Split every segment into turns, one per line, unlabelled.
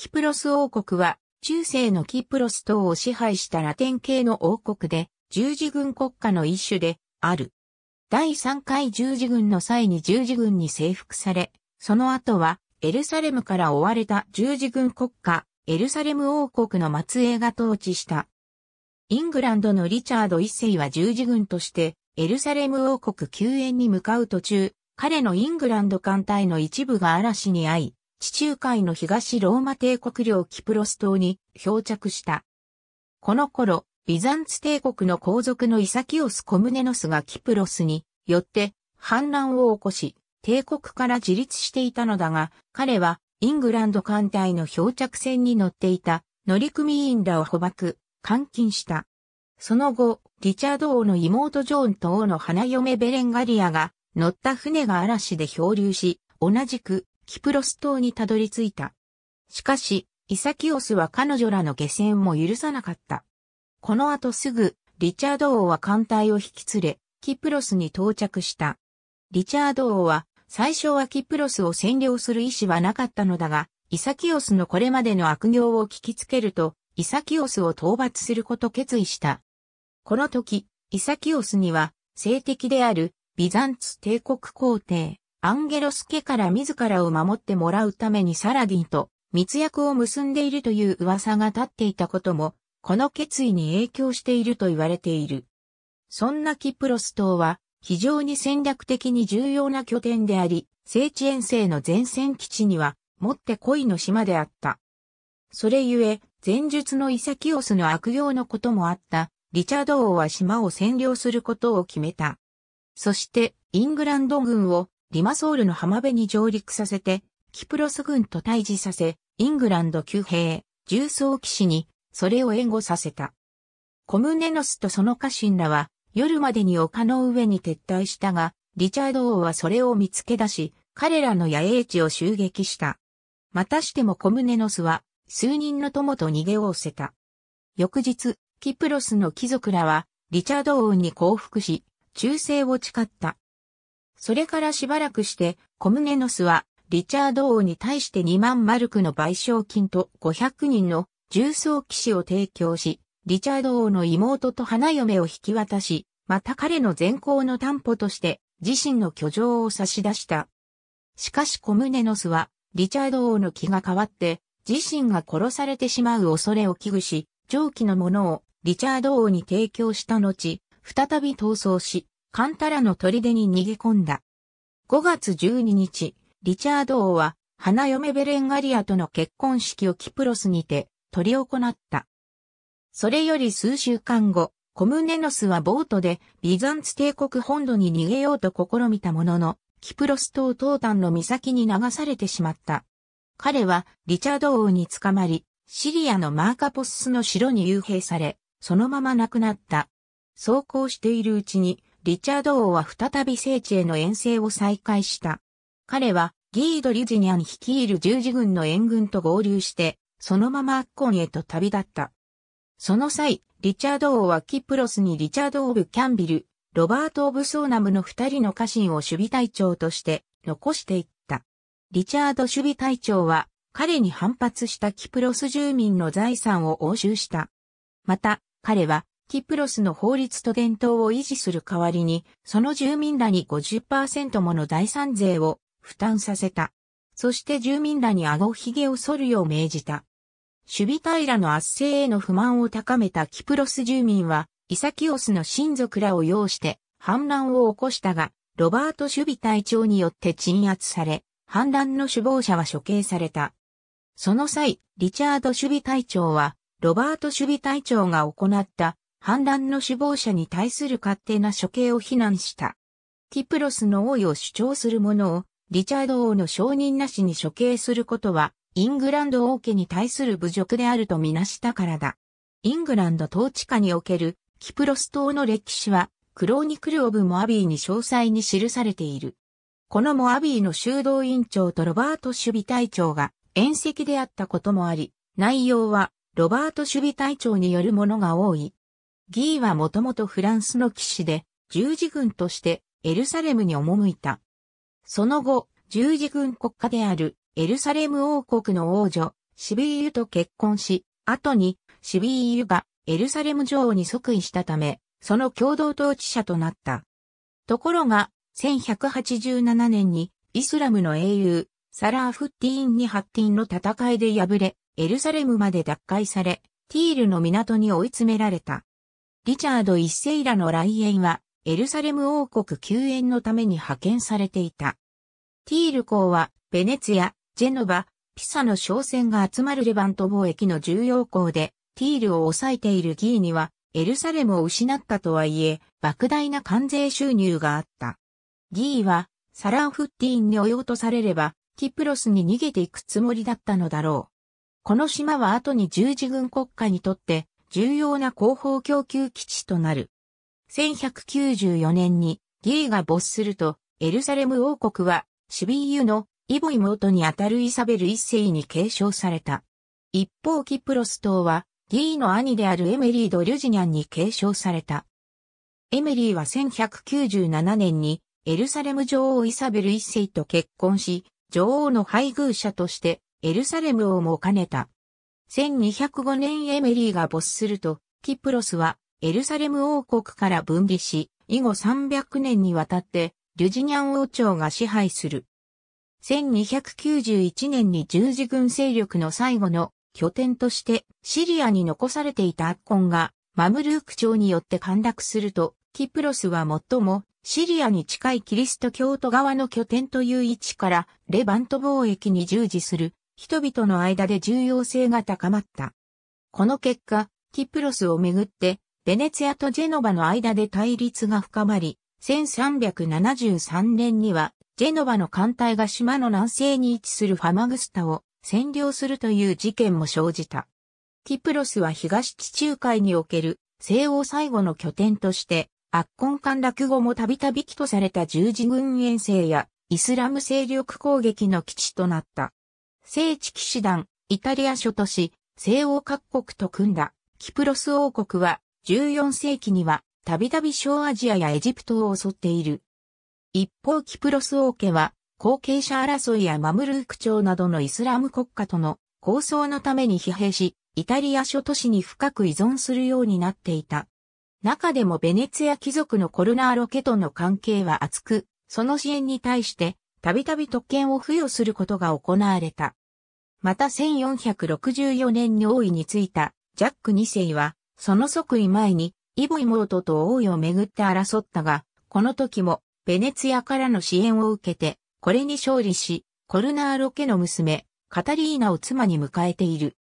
キプロス王国は、中世のキプロス島を支配したラテン系の王国で、十字軍国家の一種で、ある。第3回十字軍の際に十字軍に征服され、その後は、エルサレムから追われた十字軍国家、エルサレム王国の末裔が統治した。イングランドのリチャード一世は十字軍として、エルサレム王国救援に向かう途中、彼のイングランド艦隊の一部が嵐に遭い、地中海の東ローマ帝国領キプロス島に漂着した。この頃、ビザンツ帝国の皇族のイサキオス・コムネノスがキプロスによって反乱を起こし、帝国から自立していたのだが、彼はイングランド艦隊の漂着船に乗っていた乗組員らを捕獲、監禁した。その後、リチャード王の妹ジョーンと王の花嫁ベレンガリアが乗った船が嵐で漂流し、同じくキプロス島にたどり着いた。しかし、イサキオスは彼女らの下船も許さなかった。この後すぐ、リチャード王は艦隊を引き連れ、キプロスに到着した。リチャード王は、最初はキプロスを占領する意思はなかったのだが、イサキオスのこれまでの悪行を聞きつけると、イサキオスを討伐すること決意した。この時、イサキオスには、性的である、ビザンツ帝国皇帝、アンゲロス家から自らを守ってもらうためにサラディンと密約を結んでいるという噂が立っていたことも、この決意に影響していると言われている。そんなキプロス島は、非常に戦略的に重要な拠点であり、聖地遠征の前線基地には、もって恋の島であった。それゆえ、前述のイサキオスの悪用のこともあった、リチャード王は島を占領することを決めた。そして、イングランド軍をリマソールの浜辺に上陸させて、キプロス軍と対峙させ、イングランド旧兵、重装騎士に、それを援護させた。コムネノスとその家臣らは、夜までに丘の上に撤退したが、リチャード王はそれを見つけ出し、彼らの野営地を襲撃した。またしてもコムネノスは、数人の友と逃げおおせた。翌日、キプロスの貴族らは、リチャード王に降伏し、忠誠を誓った。それからしばらくして、コムネノスは、リチャード王に対して2万マルクの賠償金と500人の重装騎士を提供し、リチャード王の妹と花嫁を引き渡し、また彼の善行の担保として自身の居城を差し出した。しかしコムネノスは、リチャード王の気が変わって、自身が殺されてしまう恐れを危惧し、上記のものをリチャード王に提供した後、再び逃走し、カンタラの砦に逃げ込んだ。5月12日、リチャード王は、花嫁ベレンガリアとの結婚式をキプロスにて、取り行った。それより数週間後、コムネノスはボートでビザンツ帝国本土に逃げようと試みたものの、キプロス島東端の岬に流されてしまった。彼はリチャード王に捕まり、シリアのマーカポッスの城に幽閉され、そのまま亡くなった。そうこうしているうちに、リチャード王は再び聖地への遠征を再開した。彼は、ギード・リュジニャン率いる十字軍の援軍と合流して、そのままアッコンへと旅立った。その際、リチャード王はキプロスにリチャード・オブ・キャンビル、ロバート・オブ・ソーナムの二人の家臣を守備隊長として残していった。リチャード守備隊長は彼に反発したキプロス住民の財産を押収した。また、彼はキプロスの法律と伝統を維持する代わりに、その住民らに50%もの大産税を負担させた。そして住民らに顎ひげを剃るよう命じた。守備平の圧政への不満を高めたキプロス住民は、イサキオスの親族らを擁して反乱を起こしたが、ロバート守備隊長によって鎮圧され、反乱の首謀者は処刑された。その際、リチャード守備隊長は、ロバート守備隊長が行った反乱の首謀者に対する勝手な処刑を非難した。キプロスの王位を主張する者をリチャード王の承認なしに処刑することは、イングランド王家に対する侮辱であるとみなしたからだ。イングランド統治下におけるキプロス島の歴史は、クローニクル・オブ・モアビーに詳細に記されている。このモアビーの修道院長とロバート守備隊長が遠戚であったこともあり、内容はロバート守備隊長によるものが多い。ギーはもともとフランスの騎士で、十字軍としてエルサレムに赴いた。その後、十字軍国家であるエルサレム王国の王女、シビーユと結婚し、後にシビーユがエルサレム女王に即位したため、その共同統治者となった。ところが、1187年にイスラムの英雄、サラーフッティーンにハッティンの戦いで敗れ、エルサレムまで奪回され、ティールの港に追い詰められた。リチャード一世らの来園は、エルサレム王国救援のために派遣されていた。ティール港は、ベネツィア、ジェノバ、ピサの商船が集まるレバント貿易の重要港で、ティールを抑えているギーには、エルサレムを失ったとはいえ、莫大な関税収入があった。ギーは、サランフッティーンに追い落とされれば、キプロスに逃げていくつもりだったのだろう。この島は後に十字軍国家にとって重要な広報供給基地となる。1194年にギーが没すると、エルサレム王国は、シビーユのイボ妹にあたるイサベル一世に継承された。一方キプロス島は、ギーの兄であるエメリー・ド・リュジニャンに継承された。エメリーは1197年にエルサレム女王イサベル一世と結婚し、女王の配偶者としてエルサレムをも兼ねた。1205年エメリーが没すると、キプロスはエルサレム王国から分離し、以後300年にわたってリュジニャン王朝が支配する。1291年に十字軍勢力の最後の拠点としてシリアに残されていたアッコンがマムルーク朝によって陥落すると、キプロスは最もシリアに近いキリスト教徒側の拠点という位置からレバント貿易に従事する人々の間で重要性が高まった。この結果、キプロスをめぐって、ベネツィアとジェノバの間で対立が深まり、1373年には、ジェノバの艦隊が島の南西に位置するファマグスタを占領するという事件も生じた。キプロスは東地中海における西欧最後の拠点として、圧根艦落後もたびたび起とされた十字軍遠征やイスラム勢力攻撃の基地となった。聖地騎士団、イタリア諸都市、西欧各国と組んだ、キプロス王国は、14世紀には、たびたび小アジアやエジプトを襲っている。一方キプロス王家は、後継者争いやマムルーク朝などのイスラム国家との構想のために疲弊し、イタリア諸都市に深く依存するようになっていた。中でもベネツィア貴族のコルナーロケとの関係は厚く、その支援に対して、たびたび特権を付与することが行われた。また1464年に王位についたジャック2世は、その即位前に、イボ妹と王位をめぐって争ったが、この時も、ベネツィアからの支援を受けて、これに勝利し、コルナーロ家の娘、カタリーナを妻に迎えている。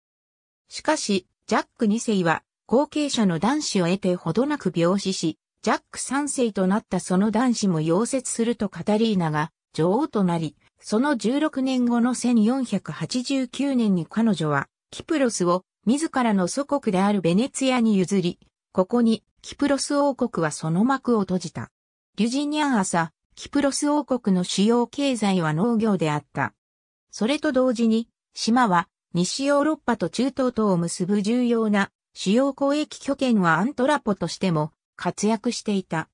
しかし、ジャック2世は、後継者の男子を得てほどなく病死し、ジャック3世となったその男子も溶接するとカタリーナが女王となり、その16年後の1489年に彼女は、キプロスを自らの祖国であるベネツィアに譲り、ここにキプロス王国はその幕を閉じた。リュジニャン朝、キプロス王国の主要経済は農業であった。それと同時に、島は西ヨーロッパと中東とを結ぶ重要な主要交易拠点はアントラポとしても活躍していた。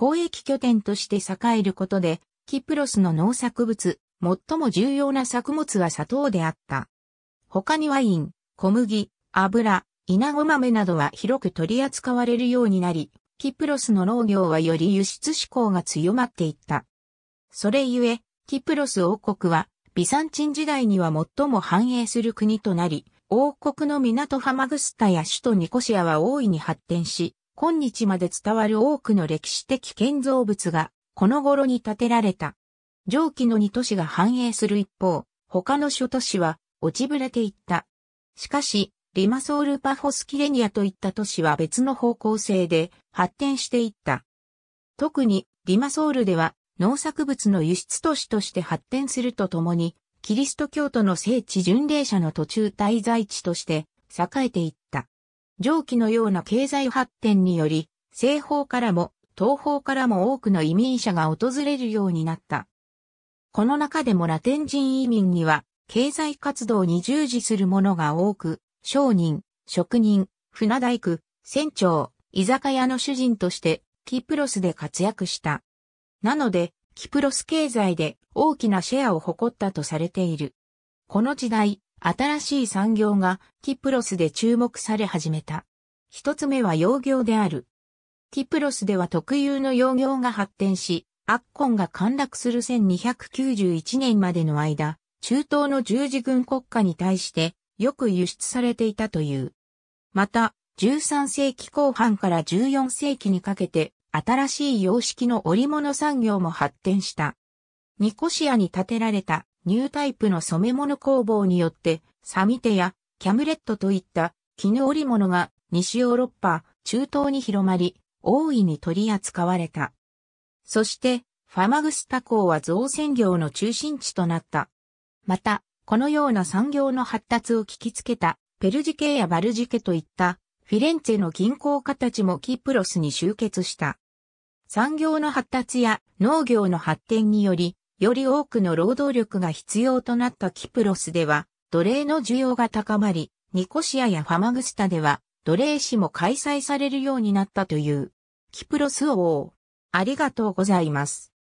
交易拠点として栄えることで、キプロスの農作物、最も重要な作物は砂糖であった。他にワイン、小麦、油、稲子豆などは広く取り扱われるようになり、キプロスの農業はより輸出志向が強まっていった。それゆえ、キプロス王国は、ビサンチン時代には最も繁栄する国となり、王国の港ハマグスタや首都ニコシアは大いに発展し、今日まで伝わる多くの歴史的建造物がこの頃に建てられた。上記の2都市が繁栄する一方、他の諸都市は落ちぶれていった。しかし、リマソール・パフォス・キレニアといった都市は別の方向性で発展していった。特にリマソールでは農作物の輸出都市として発展するとともに、キリスト教徒の聖地巡礼者の途中滞在地として栄えていった。上記のような経済発展により、西方からも東方からも多くの移民者が訪れるようになった。この中でもラテン人移民には、経済活動に従事する者が多く、商人、職人、船大工、船長、居酒屋の主人として、キプロスで活躍した。なので、キプロス経済で大きなシェアを誇ったとされている。この時代、新しい産業がキプロスで注目され始めた。一つ目は洋業である。キプロスでは特有の養業が発展し、アッコンが陥落する1291年までの間、中東の十字軍国家に対してよく輸出されていたという。また、13世紀後半から14世紀にかけて、新しい様式の織物産業も発展した。ニコシアに建てられたニュータイプの染め物工房によって、サミテやキャムレットといった絹織物が西ヨーロッパ、中東に広まり、大いに取り扱われた。そして、ファマグスタ港は造船業の中心地となった。また、このような産業の発達を聞きつけた、ペルジケやバルジケといった、フィレンツェの銀行家たちもキプロスに集結した。産業の発達や農業の発展により、より多くの労働力が必要となったキプロスでは、奴隷の需要が高まり、ニコシアやファマグスタでは、奴隷市も開催されるようになったという。キプロス王。ありがとうございます。